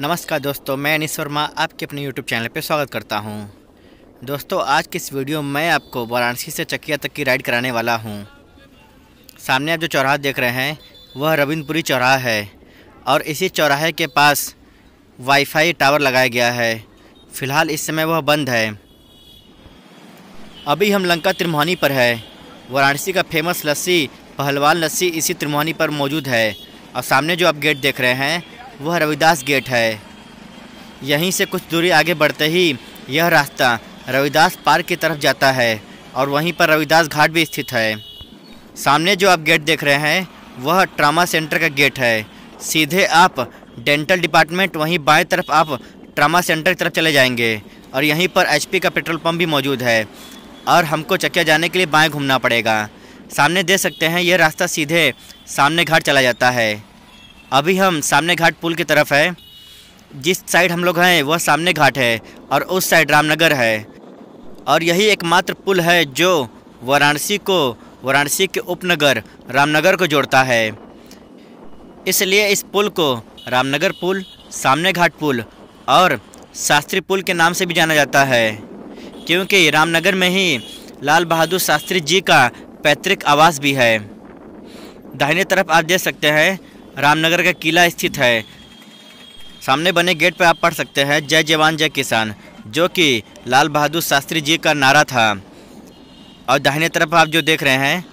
नमस्कार दोस्तों मैं अनिश वर्मा आपके अपने यूट्यूब चैनल पर स्वागत करता हूं। दोस्तों आज की इस वीडियो में मैं आपको वाराणसी से चकिया तक की राइड कराने वाला हूं। सामने आप जो चौराहा देख रहे हैं वह रविंद्रपुरी चौराहा है और इसी चौराहे के पास वाईफाई टावर लगाया गया है फ़िलहाल इस समय वह बंद है अभी हम लंका त्रिमोहानी पर है वाराणसी का फेमस लस्सी पहलवान लस्सी इसी त्रिमोहानी पर मौजूद है और सामने जो आप गेट देख रहे हैं वह रविदास गेट है यहीं से कुछ दूरी आगे बढ़ते ही यह रास्ता रविदास पार्क की तरफ जाता है और वहीं पर रविदास घाट भी स्थित है सामने जो आप गेट देख रहे हैं वह ट्रामा सेंटर का गेट है सीधे आप डेंटल डिपार्टमेंट वहीं बाएं तरफ आप ट्रामा सेंटर की तरफ चले जाएंगे और यहीं पर एचपी का पेट्रोल पंप भी मौजूद है और हमको चक्या जाने के लिए बाएं घूमना पड़ेगा सामने देख सकते हैं यह रास्ता सीधे सामने घाट चला जाता है अभी हम सामने घाट पुल की तरफ है जिस साइड हम लोग हैं वह सामने घाट है और उस साइड रामनगर है और यही एकमात्र पुल है जो वाराणसी को वाराणसी के उपनगर रामनगर को जोड़ता है इसलिए इस पुल को रामनगर पुल सामने घाट पुल और शास्त्री पुल के नाम से भी जाना जाता है क्योंकि रामनगर में ही लाल बहादुर शास्त्री जी का पैतृक आवास भी है दाहिने तरफ आप देख सकते हैं रामनगर का किला स्थित है सामने बने गेट पर आप पढ़ सकते हैं जय जवान जय किसान जो कि लाल बहादुर शास्त्री जी का नारा था और दाहिने तरफ आप जो देख रहे हैं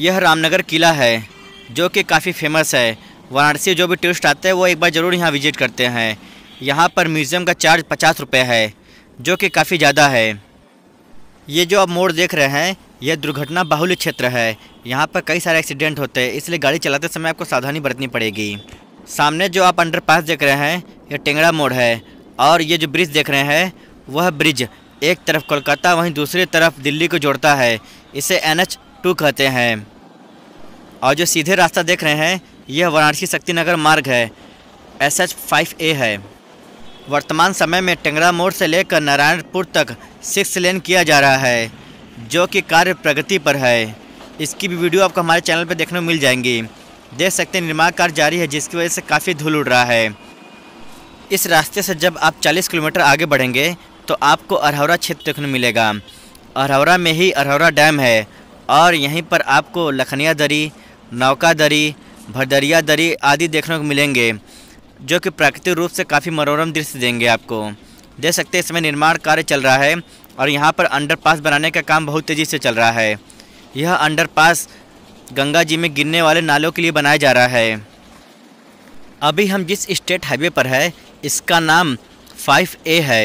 यह रामनगर किला है जो कि काफ़ी फेमस है वाराणसी जो भी टूरिस्ट आते हैं वो एक बार ज़रूर यहाँ विजिट करते हैं यहाँ पर म्यूज़ियम का चार्ज पचास रुपये है जो कि काफ़ी ज़्यादा है ये जो आप मोड़ देख रहे हैं यह दुर्घटना बाहुल्य क्षेत्र है यहाँ पर कई सारे एक्सीडेंट होते हैं इसलिए गाड़ी चलाते समय आपको सावधानी बरतनी पड़ेगी सामने जो आप अंडरपास देख रहे हैं यह टेंगड़ा मोड़ है और ये जो ब्रिज देख रहे हैं वह ब्रिज एक तरफ कोलकाता वहीं दूसरी तरफ दिल्ली को जोड़ता है इसे एन एच टू कहते हैं और जो सीधे रास्ता देख रहे हैं यह वाराणसी नगर मार्ग है एस एच फाइव ए है वर्तमान समय में टेंगरा मोड़ से लेकर नारायणपुर तक सिक्स लेन किया जा रहा है जो कि कार्य प्रगति पर है इसकी भी वीडियो आपको हमारे चैनल पर देखने को मिल जाएंगी देख सकते हैं निर्माण कार्य जारी है जिसकी वजह से काफ़ी धूल उड़ रहा है इस रास्ते से जब आप 40 किलोमीटर आगे बढ़ेंगे तो आपको अरहौरा क्षेत्र देखने मिलेगा अरहौरा में ही अरहौरा डैम है और यहीं पर आपको लखनिया दरी नौका दरी भरदरिया दरी आदि देखने को मिलेंगे जो कि प्राकृतिक रूप से काफ़ी मनोरम दृश्य देंगे आपको देख सकते हैं इसमें निर्माण कार्य चल रहा है और यहाँ पर अंडरपास बनाने का काम बहुत तेज़ी से चल रहा है यह अंडरपास गंगा जी में गिरने वाले नालों के लिए बनाया जा रहा है अभी हम जिस स्टेट हाईवे पर है इसका नाम फाइव ए है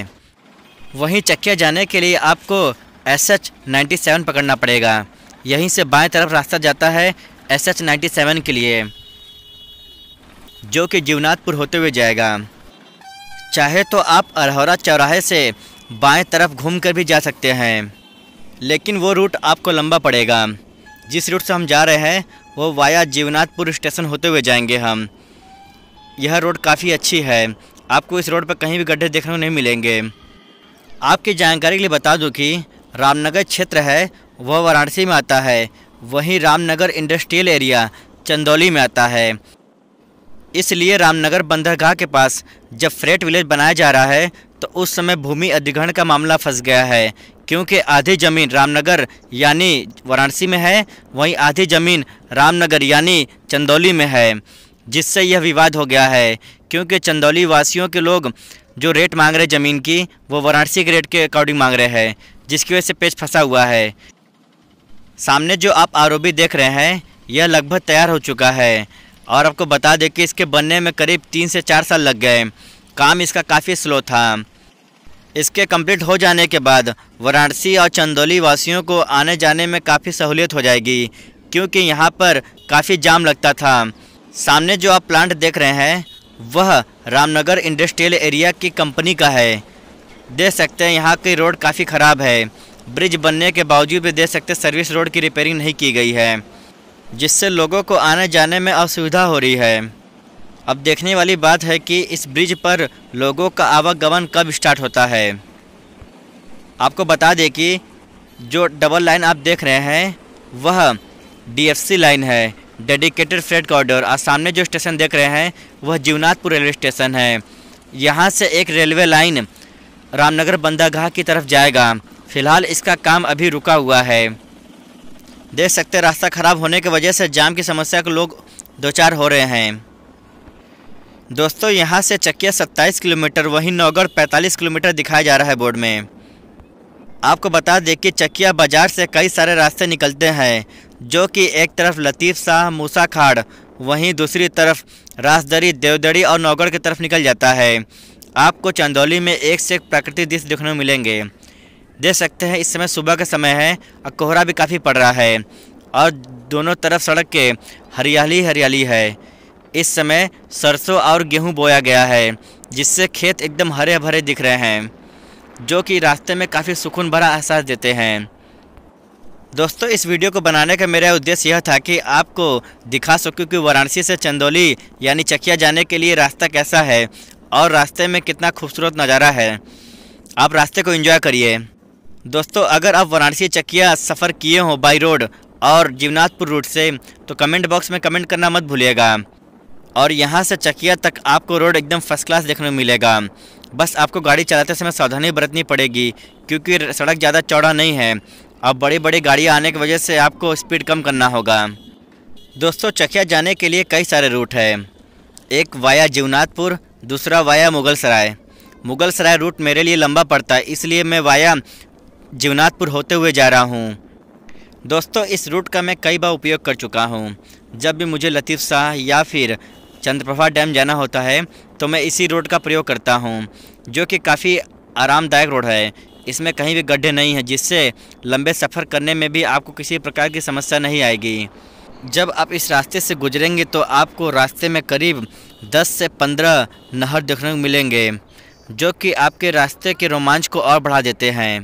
वहीं चकिया जाने के लिए आपको एस एच नाइन्टी सेवन पकड़ना पड़ेगा यहीं से बाएं तरफ रास्ता जाता है एस एच नाइन्टी सेवन के लिए जो कि जीवनाथपुर होते हुए जाएगा चाहे तो आप अरहरा चौराहे से बाएं तरफ घूम कर भी जा सकते हैं लेकिन वो रूट आपको लंबा पड़ेगा जिस रूट से हम जा रहे हैं वो वाया जीवनाथपुर स्टेशन होते हुए जाएंगे हम यह रोड काफ़ी अच्छी है आपको इस रोड पर कहीं भी गड्ढे देखने को नहीं मिलेंगे आपकी जानकारी के लिए बता दूं कि रामनगर क्षेत्र है वह वाराणसी में आता है वहीं रामनगर इंडस्ट्रियल एरिया चंदौली में आता है इसलिए रामनगर बंदरगाह के पास जब फ्रेट विलेज बनाया जा रहा है तो उस समय भूमि अधिग्रहण का मामला फंस गया है क्योंकि आधी जमीन रामनगर यानी वाराणसी में है वहीं आधी जमीन रामनगर यानी चंदौली में है जिससे यह विवाद हो गया है क्योंकि चंदौली वासियों के लोग जो रेट मांग रहे ज़मीन की वो वाराणसी के रेट के अकॉर्डिंग मांग रहे हैं जिसकी वजह से पेज फंसा हुआ है सामने जो आप आरोपी देख रहे हैं यह लगभग तैयार हो चुका है और आपको बता दें कि इसके बनने में करीब तीन से चार साल लग गए काम इसका काफ़ी स्लो था इसके कंप्लीट हो जाने के बाद वाराणसी और चंदौली वासियों को आने जाने में काफ़ी सहूलियत हो जाएगी क्योंकि यहाँ पर काफ़ी जाम लगता था सामने जो आप प्लांट देख रहे हैं वह रामनगर इंडस्ट्रियल एरिया की कंपनी का है देख सकते हैं यहाँ की रोड काफ़ी ख़राब है ब्रिज बनने के बावजूद भी देख सकते सर्विस रोड की रिपेयरिंग नहीं की गई है जिससे लोगों को आने जाने में असुविधा हो रही है अब देखने वाली बात है कि इस ब्रिज पर लोगों का आवागमन कब स्टार्ट होता है आपको बता दें कि जो डबल लाइन आप देख रहे हैं वह डीएफसी लाइन है डेडिकेटेड फ्रेट कॉरिडोर और सामने जो स्टेशन देख रहे हैं वह जीवनाथपुर रेलवे स्टेशन है यहाँ से एक रेलवे लाइन रामनगर बंदागाह की तरफ जाएगा फिलहाल इसका काम अभी रुका हुआ है देख सकते रास्ता ख़राब होने की वजह से जाम की समस्या के लोग दो चार हो रहे हैं दोस्तों यहाँ से चकिया 27 किलोमीटर वहीं नौगढ़ 45 किलोमीटर दिखाया जा रहा है बोर्ड में आपको बता दें कि चकिया बाज़ार से कई सारे रास्ते निकलते हैं जो कि एक तरफ लतीफ़ शाह मूसा खाड़ वहीं दूसरी तरफ राजदरी देवदरी और नौगढ़ की तरफ निकल जाता है आपको चंदौली में एक से एक प्राकृतिक दृश्य देखने को मिलेंगे देख सकते हैं इस समय सुबह का समय है और कोहरा भी काफ़ी पड़ रहा है और दोनों तरफ सड़क के हरियाली हरियाली है इस समय सरसों और गेहूं बोया गया है जिससे खेत एकदम हरे भरे दिख रहे हैं जो कि रास्ते में काफ़ी सुकून भरा एहसास देते हैं दोस्तों इस वीडियो को बनाने का मेरा उद्देश्य यह था कि आपको दिखा सकूं कि वाराणसी से चंदौली यानी चकिया जाने के लिए रास्ता कैसा है और रास्ते में कितना खूबसूरत नज़ारा है आप रास्ते को इंजॉय करिए दोस्तों अगर आप वाराणसी चकिया सफ़र किए हों बाई रोड और जीवनाथपुर रूट से तो कमेंट बॉक्स में कमेंट करना मत भूलिएगा और यहाँ से चकिया तक आपको रोड एकदम फर्स्ट क्लास देखने को मिलेगा बस आपको गाड़ी चलाते समय सावधानी बरतनी पड़ेगी क्योंकि सड़क ज़्यादा चौड़ा नहीं है अब बड़ी बड़ी गाड़ियाँ आने की वजह से आपको स्पीड कम करना होगा दोस्तों चकिया जाने के लिए कई सारे रूट हैं एक वाया जीवनाथपुर दूसरा वाया मुगल सराय मुगल सराय रूट मेरे लिए लंबा पड़ता है इसलिए मैं वाया जीवनाथपुर होते हुए जा रहा हूँ दोस्तों इस रूट का मैं कई बार उपयोग कर चुका हूँ जब भी मुझे लतीफ़ शाह या फिर चंद्रप्रभा डैम जाना होता है तो मैं इसी रोड का प्रयोग करता हूँ जो कि काफ़ी आरामदायक रोड है इसमें कहीं भी गड्ढे नहीं हैं जिससे लंबे सफ़र करने में भी आपको किसी प्रकार की समस्या नहीं आएगी जब आप इस रास्ते से गुजरेंगे तो आपको रास्ते में करीब 10 से 15 नहर देखने को मिलेंगे जो कि आपके रास्ते के रोमांच को और बढ़ा देते हैं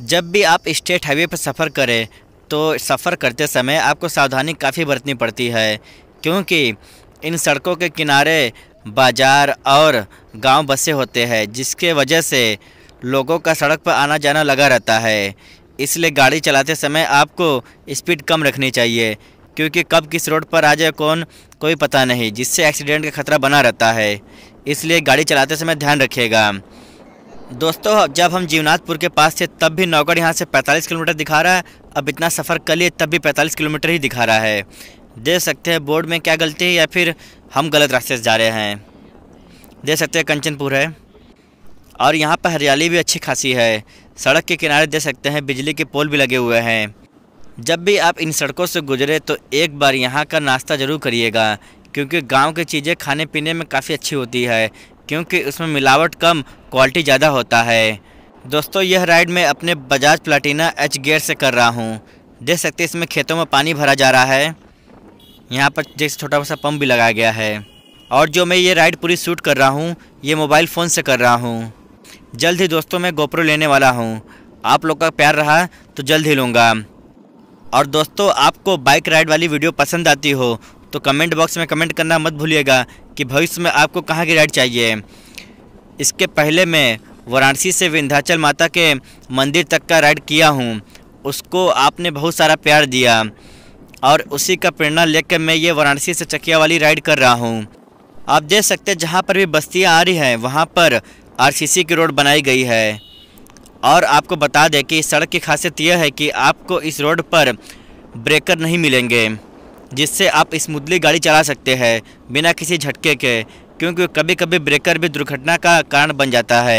जब भी आप स्टेट हाईवे पर सफ़र करें तो सफ़र करते समय आपको सावधानी काफ़ी बरतनी पड़ती है क्योंकि इन सड़कों के किनारे बाजार और गांव बसे होते हैं जिसके वजह से लोगों का सड़क पर आना जाना लगा रहता है इसलिए गाड़ी चलाते समय आपको स्पीड कम रखनी चाहिए क्योंकि कब किस रोड पर आ जाए कौन कोई पता नहीं जिससे एक्सीडेंट का खतरा बना रहता है इसलिए गाड़ी चलाते समय ध्यान रखिएगा दोस्तों जब हम जीवनाथपुर के पास थे तब भी नौगढ़ यहाँ से 45 किलोमीटर दिखा रहा है अब इतना सफ़र कर लिए तब भी 45 किलोमीटर ही दिखा रहा है देख सकते हैं बोर्ड में क्या गलती है या फिर हम गलत रास्ते से जा रहे हैं देख सकते हैं कंचनपुर है और यहाँ पर हरियाली भी अच्छी खासी है सड़क के किनारे देख सकते हैं बिजली के पोल भी लगे हुए हैं जब भी आप इन सड़कों से गुजरे तो एक बार यहाँ का नाश्ता ज़रूर करिएगा क्योंकि गाँव की चीज़ें खाने पीने में काफ़ी अच्छी होती है क्योंकि उसमें मिलावट कम क्वालिटी ज़्यादा होता है दोस्तों यह राइड मैं अपने बजाज प्लाटीना एच गेयर से कर रहा हूँ देख सकते हैं इसमें खेतों में पानी भरा जा रहा है यहाँ पर जैसे छोटा सा पंप भी लगाया गया है और जो मैं ये राइड पूरी शूट कर रहा हूँ ये मोबाइल फ़ोन से कर रहा हूँ जल्द ही दोस्तों मैं गोप्रो लेने वाला हूँ आप लोग का प्यार रहा तो जल्द ही लूँगा और दोस्तों आपको बाइक राइड वाली वीडियो पसंद आती हो तो कमेंट बॉक्स में कमेंट करना मत भूलिएगा कि भविष्य में आपको कहाँ की राइड चाहिए इसके पहले मैं वाराणसी से विंध्याचल माता के मंदिर तक का राइड किया हूँ उसको आपने बहुत सारा प्यार दिया और उसी का प्रेरणा लेकर मैं ये वाराणसी से चकिया वाली राइड कर रहा हूँ आप देख सकते हैं जहाँ पर भी बस्तियाँ आ रही हैं वहाँ पर आरसीसी की रोड बनाई गई है और आपको बता दें कि इस सड़क की खासियत यह है कि आपको इस रोड पर ब्रेकर नहीं मिलेंगे जिससे आप स्मूथली गाड़ी चला सकते हैं बिना किसी झटके के क्योंकि कभी कभी ब्रेकर भी दुर्घटना का कारण बन जाता है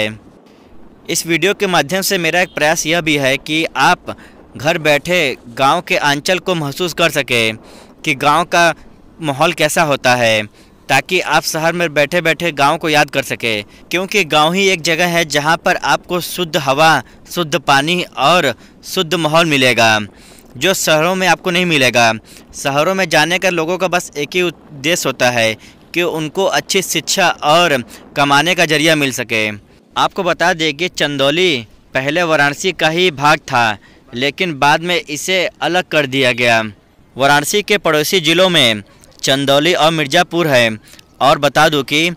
इस वीडियो के माध्यम से मेरा एक प्रयास यह भी है कि आप घर बैठे गांव के आंचल को महसूस कर सकें कि गांव का माहौल कैसा होता है ताकि आप शहर में बैठे बैठे गांव को याद कर सके क्योंकि गांव ही एक जगह है जहां पर आपको शुद्ध हवा शुद्ध पानी और शुद्ध माहौल मिलेगा जो शहरों में आपको नहीं मिलेगा शहरों में जाने का लोगों का बस एक ही उद्देश्य होता है कि उनको अच्छी शिक्षा और कमाने का जरिया मिल सके आपको बता दें कि चंदौली पहले वाराणसी का ही भाग था लेकिन बाद में इसे अलग कर दिया गया वाराणसी के पड़ोसी ज़िलों में चंदौली और मिर्ज़ापुर है और बता दूं कि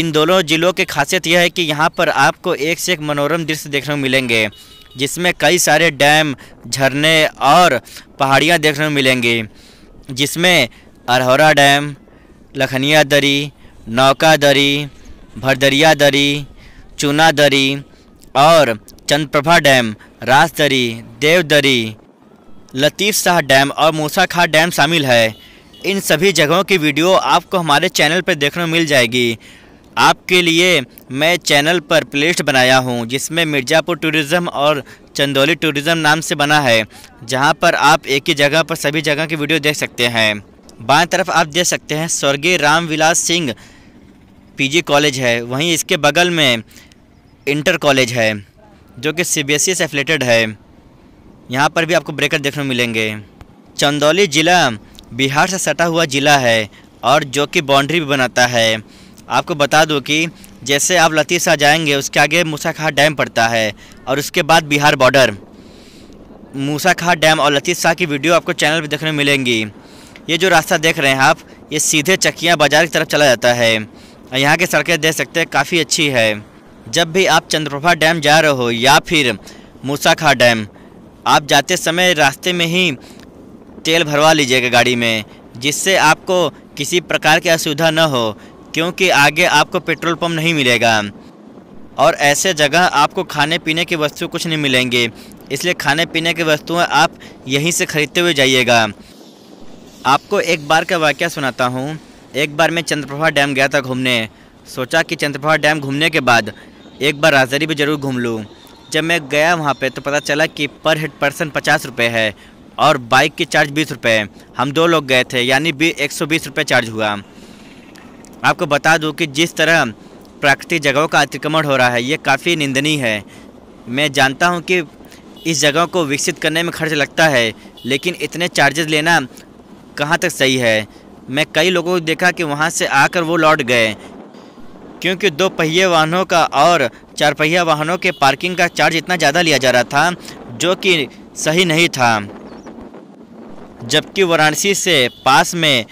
इन दोनों ज़िलों की खासियत यह है कि यहाँ पर आपको एक से एक मनोरम दृश्य देखने को मिलेंगे जिसमें कई सारे डैम झरने और पहाड़ियाँ देखने को मिलेंगी जिसमें अरहोरा डैम लखनिया दरी नौका दरी भरदरिया दरी चूना दरी और चंद्रप्रभा डैम देव देवदरी लतीफ़ शाह डैम और मूसा डैम शामिल है इन सभी जगहों की वीडियो आपको हमारे चैनल पर देखने मिल जाएगी आपके लिए मैं चैनल पर प्लेलिस्ट बनाया हूं जिसमें मिर्ज़ापुर टूरिज़्म और चंदौली टूरिज़्म नाम से बना है जहां पर आप एक ही जगह पर सभी जगह की वीडियो देख सकते हैं बाएं तरफ आप देख सकते हैं स्वर्गीय रामविलास सिंह पीजी कॉलेज है वहीं इसके बगल में इंटर कॉलेज है जो कि सीबीएसई e से एफिलेटेड है यहाँ पर भी आपको ब्रेकर देखने मिलेंगे चंदौली ज़िला बिहार से सटा हुआ ज़िला है और जो कि बाउंड्री भी बनाता है आपको बता दूँ कि जैसे आप लतीसा शाह जाएंगे उसके आगे मूसाखा डैम पड़ता है और उसके बाद बिहार बॉर्डर मूसाखा डैम और लतीसा शाह की वीडियो आपको चैनल पर देखने मिलेंगी ये जो रास्ता देख रहे हैं आप ये सीधे चकिया बाजार की तरफ चला जाता है यहाँ की सड़कें देख सकते हैं काफ़ी अच्छी है जब भी आप चंद्रप्रभा डैम जा रहे हो या फिर मूसाखा डैम आप जाते समय रास्ते में ही तेल भरवा लीजिएगा गाड़ी में जिससे आपको किसी प्रकार की असुविधा न हो क्योंकि आगे आपको पेट्रोल पम्प नहीं मिलेगा और ऐसे जगह आपको खाने पीने की वस्तु कुछ नहीं मिलेंगे इसलिए खाने पीने की वस्तुएं आप यहीं से ख़रीदते हुए जाइएगा आपको एक बार का वाक्य सुनाता हूँ एक बार मैं चंद्रप्रभा डैम गया था घूमने सोचा कि चंद्रप्रभा डैम घूमने के बाद एक बार राजदरी भी ज़रूर घूम लूँ जब मैं गया वहाँ पे तो पता चला कि पर हेड पर्सन पचास रुपये है और बाइक की चार्ज बीस रुपये हम दो लोग गए थे यानी भी एक सौ बीस रुपये चार्ज हुआ आपको बता दूँ कि जिस तरह प्राकृतिक जगहों का अतिक्रमण हो रहा है ये काफ़ी निंदनीय है मैं जानता हूँ कि इस जगह को विकसित करने में खर्च लगता है लेकिन इतने चार्जेस लेना कहाँ तक सही है मैं कई लोगों को देखा कि वहाँ से आकर वो लौट गए क्योंकि दो पहिए वाहनों का और चार पहिया वाहनों के पार्किंग का चार्ज इतना ज़्यादा लिया जा रहा था जो कि सही नहीं था जबकि वाराणसी से पास में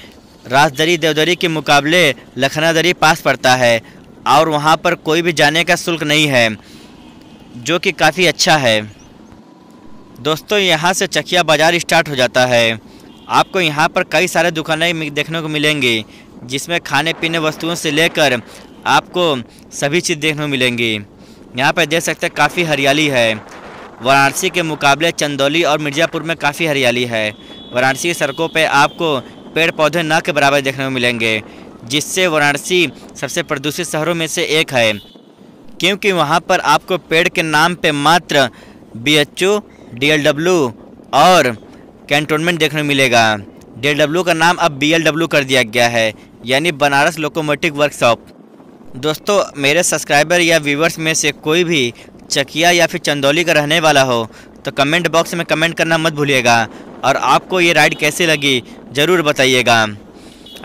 राजदरी देवदरी के मुकाबले लखनादरी पास पड़ता है और वहाँ पर कोई भी जाने का शुल्क नहीं है जो कि काफ़ी अच्छा है दोस्तों यहाँ से चखिया बाज़ार स्टार्ट हो जाता है आपको यहाँ पर कई सारे दुकानें देखने को मिलेंगी जिसमें खाने पीने वस्तुओं से लेकर आपको सभी चीज़ देखने को मिलेंगी यहाँ पर देख सकते हैं काफ़ी हरियाली है वाराणसी के मुकाबले चंदौली और मिर्ज़ापुर में काफ़ी हरियाली है वाराणसी की सड़कों पर आपको पेड़ पौधे न के बराबर देखने को मिलेंगे जिससे वाराणसी सबसे प्रदूषित शहरों में से एक है क्योंकि वहाँ पर आपको पेड़ के नाम पर मात्र B H O D L W और कैंटोनमेंट देखने मिलेगा डब्ल्यू का नाम अब बी कर दिया गया है यानी बनारस लोकोमोटिव वर्कशॉप दोस्तों मेरे सब्सक्राइबर या व्यूवर्स में से कोई भी चकिया या फिर चंदौली का रहने वाला हो तो कमेंट बॉक्स में कमेंट करना मत भूलिएगा और आपको ये राइड कैसे लगी ज़रूर बताइएगा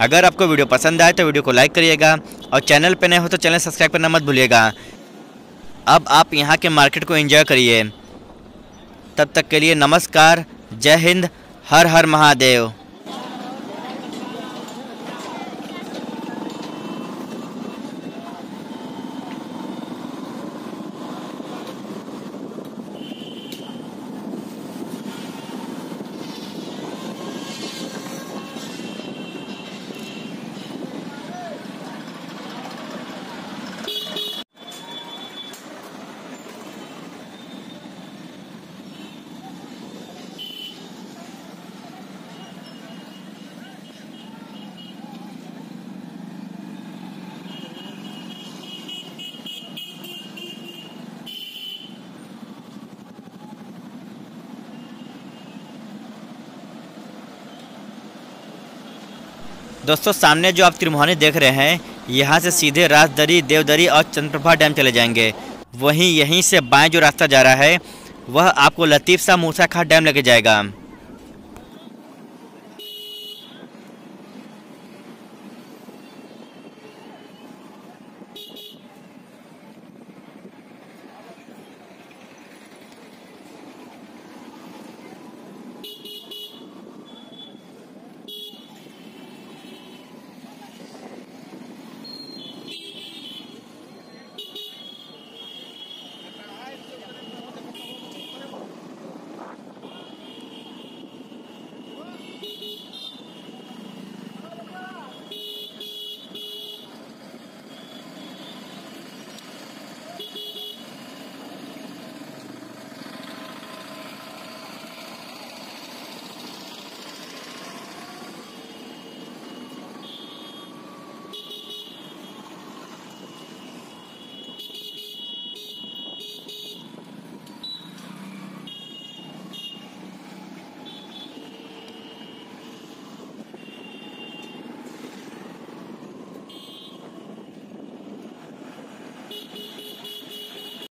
अगर आपको वीडियो पसंद आए तो वीडियो को लाइक करिएगा और चैनल पर नए हो तो चैनल सब्सक्राइब करना मत भूलिएगा अब आप यहाँ के मार्केट को इन्जॉय करिए तब तक के लिए नमस्कार जय हिंद हर हर महादेव दोस्तों सामने जो आप त्रिमुहानी देख रहे हैं यहाँ से सीधे राजदरी देवदरी और चंद्रप्रभा डैम चले जाएंगे वहीं यहीं से बाएं जो रास्ता जा रहा है वह आपको लतीफ़ सा मूसा खां डैम लेके जाएगा